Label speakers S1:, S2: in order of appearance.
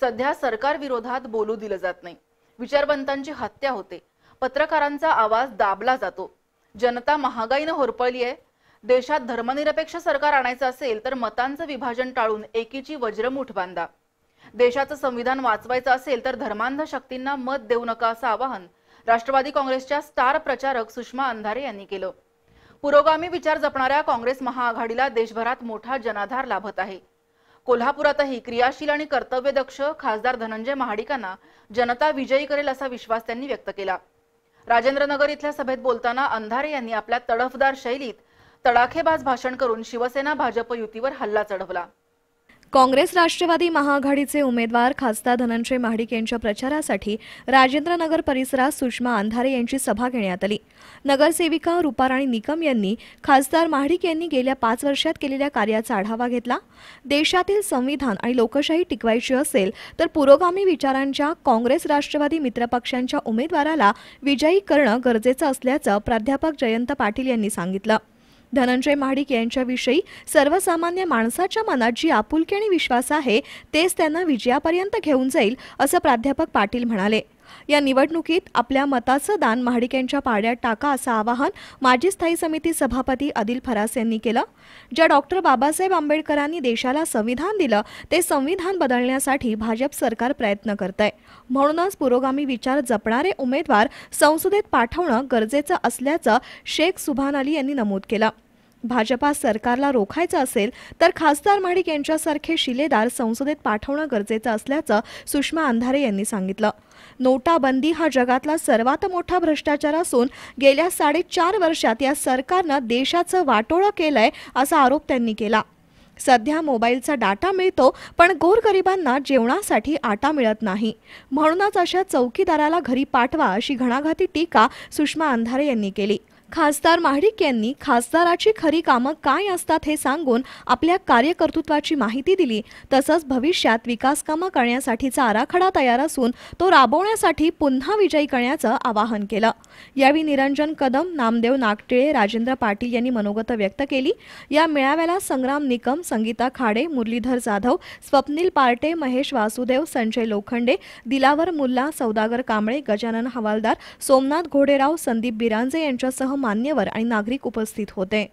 S1: सध्या सरकार विरोधात बोलू दिलं जात नाही विचारवंतांची हत्या होते पत्रकारांचा आवाज दाबला जातो जनता महागाईनं होरपळली आहे देशात धर्मनिरपेक्ष सरकार आणायचं असेल तर मतांचं विभाजन टाळून एकीची वज्रमुठ बांधा देशाचं संविधान वाचवायचं असेल तर धर्मांध शक्तींना मत देऊ नका असं आवाहन राष्ट्रवादी काँग्रेसच्या स्टार प्रचारक सुषमा अंधारे यांनी केलं पुरोगामी विचार जपणाऱ्या काँग्रेस महाआघाडीला देशभरात मोठा जनाधार लाभत आहे कोल्हापुरातही क्रियाशील आणि कर्तव्यदक्ष खासदार धनंजय महाडिकांना जनता विजयी करेल असा विश्वास त्यांनी व्यक्त केला राजेंद्रनगर इथल्या सभेत बोलताना अंधारे यांनी आपल्या तडफदार शैलीत तडाखेबाज भाषण करून शिवसेना भाजप युतीवर हल्ला चढवला
S2: काँग्रेस राष्ट्रवादी महाआघाडीचे उमेदवार खासदार धनंजय महाडिक यांच्या प्रचारासाठी राजेंद्रनगर परिसरात सुषमा अंधारे यांची सभा घेण्यात आली नगरसेविका रुपाराणी निकम यांनी खासदार महाडिक यांनी गेल्या पाच वर्षात केलेल्या कार्याचा आढावा घेतला देशातील संविधान आणि लोकशाही टिकवायची असेल तर पुरोगामी विचारांच्या काँग्रेस राष्ट्रवादी मित्रपक्षांच्या उमेदवाराला विजयी करणं गरजेचं असल्याचं प्राध्यापक जयंत पाटील यांनी सांगितलं धनंजय महाडिक यांच्याविषयी सर्वसामान्य माणसाच्या मनात जी आपुलकी आणि विश्वास आहे तेच त्यांना विजयापर्यंत घेऊन जाईल असं प्राध्यापक पाटील म्हणाले या निवडणुकीत आपल्या मताचं दान महाडिक पाड्यात टाका असं आवाहन माजी स्थायी समिती सभापती आदिल फरास यांनी केलं ज्या डॉक्टर बाबासाहेब आंबेडकरांनी देशाला संविधान दिलं ते संविधान बदलण्यासाठी भाजप सरकार प्रयत्न करत आहे म्हणूनच पुरोगामी विचार जपणारे उमेदवार संसदेत पाठवणं गरजेचं असल्याचं शेख सुभान अली यांनी नमूद केलं भाजपा सरकारला रोखायचं असेल तर खासदार माडिक यांच्यासारखे शिलेदार संसदेत पाठवणं गरजेचं असल्याचं सुषमा अंधारे यांनी सांगितलं नोटाबंदी हा जगातला सर्वात मोठा भ्रष्टाचार असून गेल्या साडेचार वर्षात या सरकारनं देशाचं वाटोळं केलंय असा आरोप त्यांनी केला सध्या मोबाईलचा डाटा मिळतो पण गोरगरिबांना जेवणासाठी आटा मिळत नाही म्हणूनच अशा चौकीदाराला घरी पाठवा अशी घणाघाती टीका सुषमा अंधारे यांनी केली खासदार महाडिक यांनी खासदाराची खरी कामं काय असतात हे सांगून आपल्या कार्यकर्तृत्वाची माहिती दिली तसंच भविष्यात विकास कामं करण्यासाठीचा आराखडा तयार असून तो राबवण्यासाठी पुन्हा विजयी करण्याचं आवाहन केलं यावेळी निरंजन कदम नामदेव नागटिळे राजेंद्र पाटील यांनी मनोगत व्यक्त केली या मेळाव्याला संग्राम निकम संगीता खाडे मुरलीधर जाधव स्वप्नील पार्टे महेश वासुदेव संजय लोखंडे दिलावर मुल्ला सौदागर कांबळे गजानन हवालदार सोमनाथ घोडेराव संदीप बिरांजे यांच्यासह मान्यवर आणि नागरिक उपस्थित होते